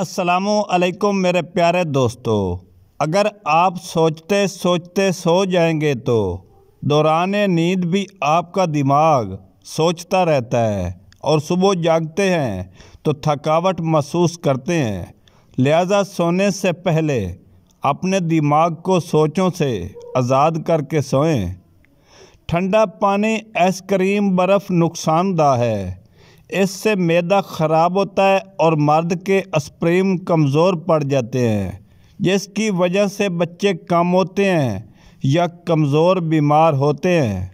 السلام علیکم میرے پیارے دوستو اگر آپ سوچتے سوچتے سو جائیں گے تو دوران نیند بھی آپ کا دماغ سوچتا رہتا ہے اور صبح جاگتے ہیں تو تھکاوٹ محسوس کرتے ہیں لہذا سونے سے پہلے اپنے دماغ کو سوچوں سے آزاد کر کے سوئیں ٹھنڈا پانی آئس کریم برف نقصان دہ ہے اس سے میدہ خراب ہوتا ہے اور مرد کے اسپریم کمزور پڑ جاتے ہیں جس کی وجہ سے بچے کم ہوتے ہیں یا کمزور بیمار ہوتے ہیں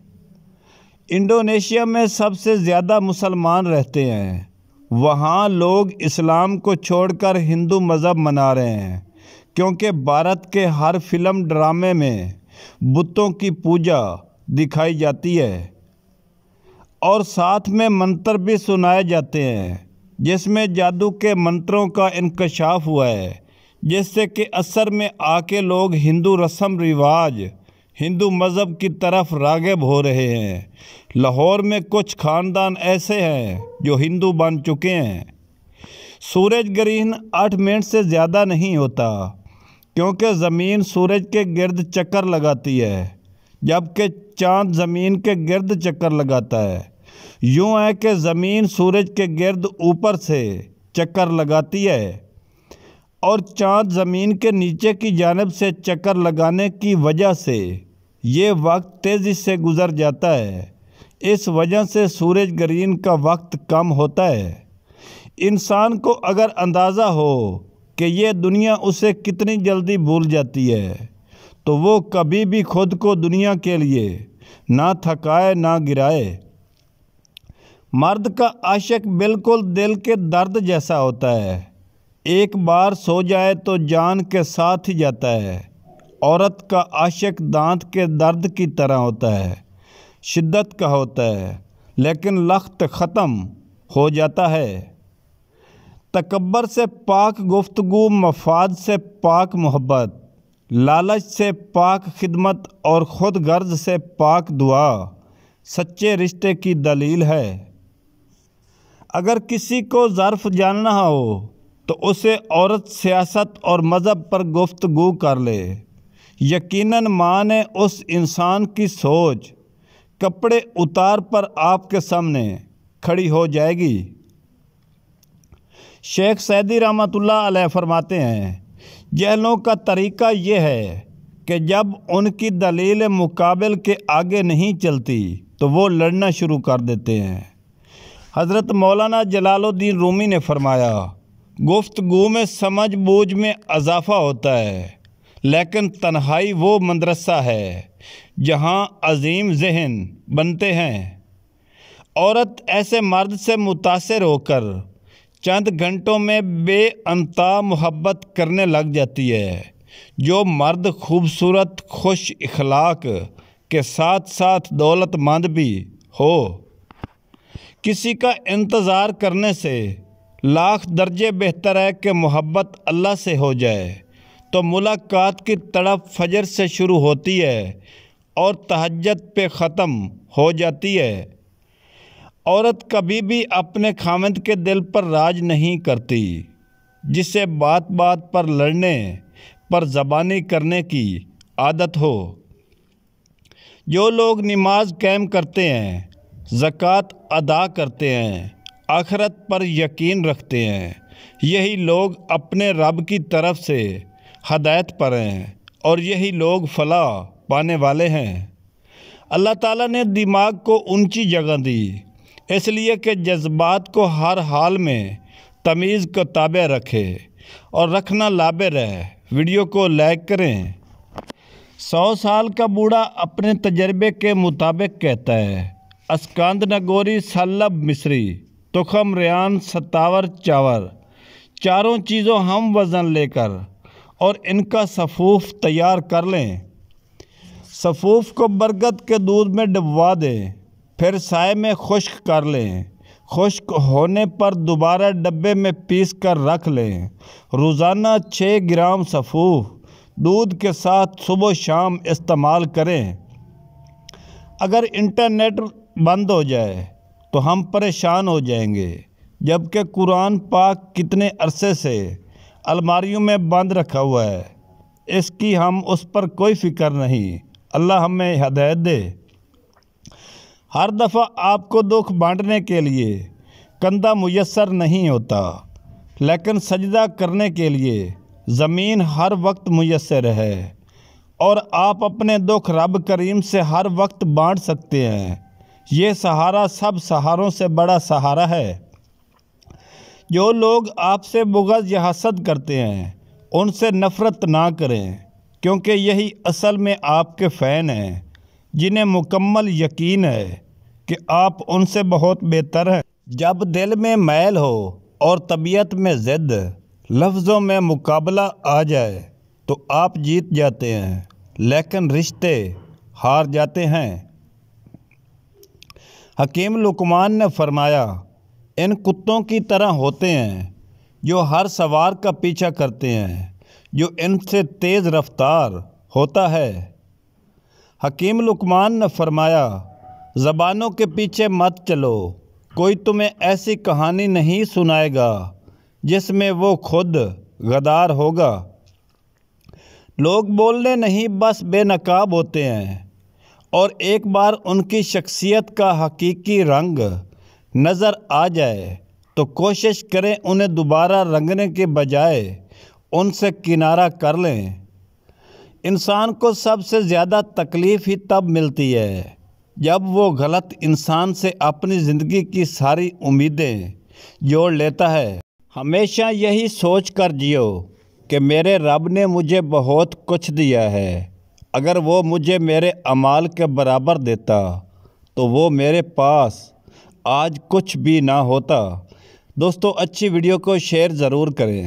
انڈونیشیا میں سب سے زیادہ مسلمان رہتے ہیں وہاں لوگ اسلام کو چھوڑ کر ہندو مذہب منا رہے ہیں کیونکہ بھارت کے ہر فلم ڈرامے میں بتوں کی پوجا دکھائی جاتی ہے اور ساتھ میں منتر بھی سنائے جاتے ہیں جس میں جادو کے منتروں کا انکشاف ہوا ہے جس سے کہ اثر میں آ کے لوگ ہندو رسم رواج ہندو مذہب کی طرف راغب ہو رہے ہیں لاہور میں کچھ خاندان ایسے ہیں جو ہندو بن چکے ہیں سورج گرین آٹھ منٹ سے زیادہ نہیں ہوتا کیونکہ زمین سورج کے گرد چکر لگاتی ہے جبکہ چاند زمین کے گرد چکر لگاتا ہے یوں ہے کہ زمین سورج کے گرد اوپر سے چکر لگاتی ہے اور چاند زمین کے نیچے کی جانب سے چکر لگانے کی وجہ سے یہ وقت تیزی سے گزر جاتا ہے اس وجہ سے سورج گرین کا وقت کم ہوتا ہے انسان کو اگر اندازہ ہو کہ یہ دنیا اسے کتنی جلدی بھول جاتی ہے تو وہ کبھی بھی خود کو دنیا کے لیے نہ تھکائے نہ گرائے مرد کا عاشق بالکل دل کے درد جیسا ہوتا ہے ایک بار سو جائے تو جان کے ساتھ ہی جاتا ہے عورت کا عاشق دانت کے درد کی طرح ہوتا ہے شدت کا ہوتا ہے لیکن لخت ختم ہو جاتا ہے تکبر سے پاک گفتگو مفاد سے پاک محبت لالچ سے پاک خدمت اور خود غرض سے پاک دعا سچے رشتے کی دلیل ہے اگر کسی کو ظرف جاننا ہو تو اسے عورت سیاست اور مذہب پر گفتگو کر لے یقیناً ماں نے اس انسان کی سوچ کپڑے اتار پر آپ کے سامنے کھڑی ہو جائے گی شیخ سیدی رحمۃ اللہ علیہ فرماتے ہیں جہلوں کا طریقہ یہ ہے کہ جب ان کی دلیل مقابل کے آگے نہیں چلتی تو وہ لڑنا شروع کر دیتے ہیں حضرت مولانا جلال الدین رومی نے فرمایا گفتگو میں سمجھ بوجھ میں اضافہ ہوتا ہے لیکن تنہائی وہ مندرسہ ہے جہاں عظیم ذہن بنتے ہیں عورت ایسے مرد سے متاثر ہو کر چند گھنٹوں میں بے انتا محبت کرنے لگ جاتی ہے جو مرد خوبصورت خوش اخلاق کے ساتھ ساتھ دولت مند بھی ہو کسی کا انتظار کرنے سے لاکھ درجے بہتر ہے کہ محبت اللہ سے ہو جائے تو ملاقات کی تڑپ فجر سے شروع ہوتی ہے اور تہجد پہ ختم ہو جاتی ہے عورت کبھی بھی اپنے خامند کے دل پر راج نہیں کرتی جسے بات بات پر لڑنے پر زبانی کرنے کی عادت ہو جو لوگ نماز قائم کرتے ہیں زکوٰۃ ادا کرتے ہیں آخرت پر یقین رکھتے ہیں یہی لوگ اپنے رب کی طرف سے ہدایت پر ہیں اور یہی لوگ فلاح پانے والے ہیں اللہ تعالیٰ نے دماغ کو اونچی جگہ دی اس لیے کہ جذبات کو ہر حال میں تمیز کو تابع رکھے اور رکھنا لابع رہے ویڈیو کو لائک کریں سو سال کا بوڑھا اپنے تجربے کے مطابق کہتا ہے اسکاند نگوری سلب مصری تخم ریان ستاور چاور چاروں چیزوں ہم وزن لے کر اور ان کا صفوف تیار کر لیں صفوف کو برگت کے دودھ میں ڈبوا دیں پھر سائے میں خشک کر لیں خشک ہونے پر دوبارہ ڈبے میں پیس کر رکھ لیں روزانہ چھ گرام صفوف دودھ کے ساتھ صبح و شام استعمال کریں اگر انٹرنیٹ بند ہو جائے تو ہم پریشان ہو جائیں گے جبکہ قرآن پاک کتنے عرصے سے الماریوں میں بند رکھا ہوا ہے اس کی ہم اس پر کوئی فکر نہیں اللہ ہمیں ہدایت دے ہر دفعہ آپ کو دکھ بانٹنے کے لیے کندھا میسر نہیں ہوتا لیکن سجدہ کرنے کے لیے زمین ہر وقت میسر ہے اور آپ اپنے دکھ رب کریم سے ہر وقت بانٹ سکتے ہیں یہ سہارا سب سہاروں سے بڑا سہارا ہے جو لوگ آپ سے بغض یا حسد کرتے ہیں ان سے نفرت نہ کریں کیونکہ یہی اصل میں آپ کے فین ہیں جنہیں مکمل یقین ہے کہ آپ ان سے بہت بہتر ہیں جب دل میں میل ہو اور طبیعت میں زد لفظوں میں مقابلہ آ جائے تو آپ جیت جاتے ہیں لیکن رشتے ہار جاتے ہیں حکیم لکمان نے فرمایا ان کتوں کی طرح ہوتے ہیں جو ہر سوار کا پیچھا کرتے ہیں جو ان سے تیز رفتار ہوتا ہے حکیم لکمان نے فرمایا زبانوں کے پیچھے مت چلو کوئی تمہیں ایسی کہانی نہیں سنائے گا جس میں وہ خود غدار ہوگا لوگ بولنے نہیں بس بے نقاب ہوتے ہیں اور ایک بار ان کی شخصیت کا حقیقی رنگ نظر آ جائے تو کوشش کریں انہیں دوبارہ رنگنے کے بجائے ان سے کنارہ کر لیں انسان کو سب سے زیادہ تکلیف ہی تب ملتی ہے جب وہ غلط انسان سے اپنی زندگی کی ساری امیدیں جوڑ لیتا ہے ہمیشہ یہی سوچ کر جیو کہ میرے رب نے مجھے بہت کچھ دیا ہے اگر وہ مجھے میرے اعمال کے برابر دیتا تو وہ میرے پاس آج کچھ بھی نہ ہوتا دوستو اچھی ویڈیو کو شیئر ضرور کریں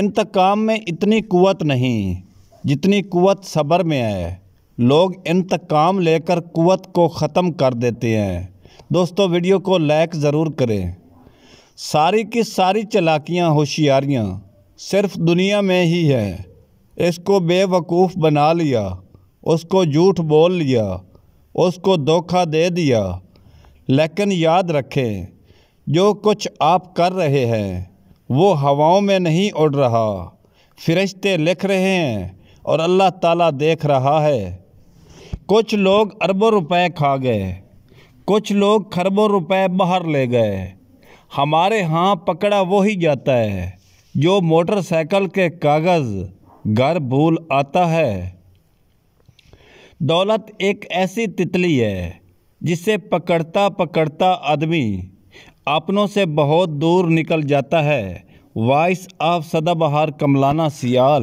انتقام میں اتنی قوت نہیں جتنی قوت صبر میں آئے لوگ انتقام لے کر قوت کو ختم کر دیتے ہیں دوستو ویڈیو کو لائک ضرور کریں ساری کی ساری چلاکیاں ہوشیاریاں صرف دنیا میں ہی ہے اس کو بے وقوف بنا لیا اس کو جھوٹ بول لیا اس کو دھوکہ دے دیا لیکن یاد رکھیں جو کچھ آپ کر رہے ہیں وہ ہواؤں میں نہیں اڑ رہا فرشتے لکھ رہے ہیں اور اللہ تعالیٰ دیکھ رہا ہے کچھ لوگ اربوں روپے کھا گئے کچھ لوگ کھربوں روپے باہر لے گئے ہمارے ہاں پکڑا وہی وہ جاتا ہے جو موٹر سائیکل کے کاغذ گھر بھول آتا ہے دولت ایک ایسی تتلی ہے جسے پکڑتا پکڑتا آدمی اپنوں سے بہت دور نکل جاتا ہے وائس آف بہار کملانہ سیال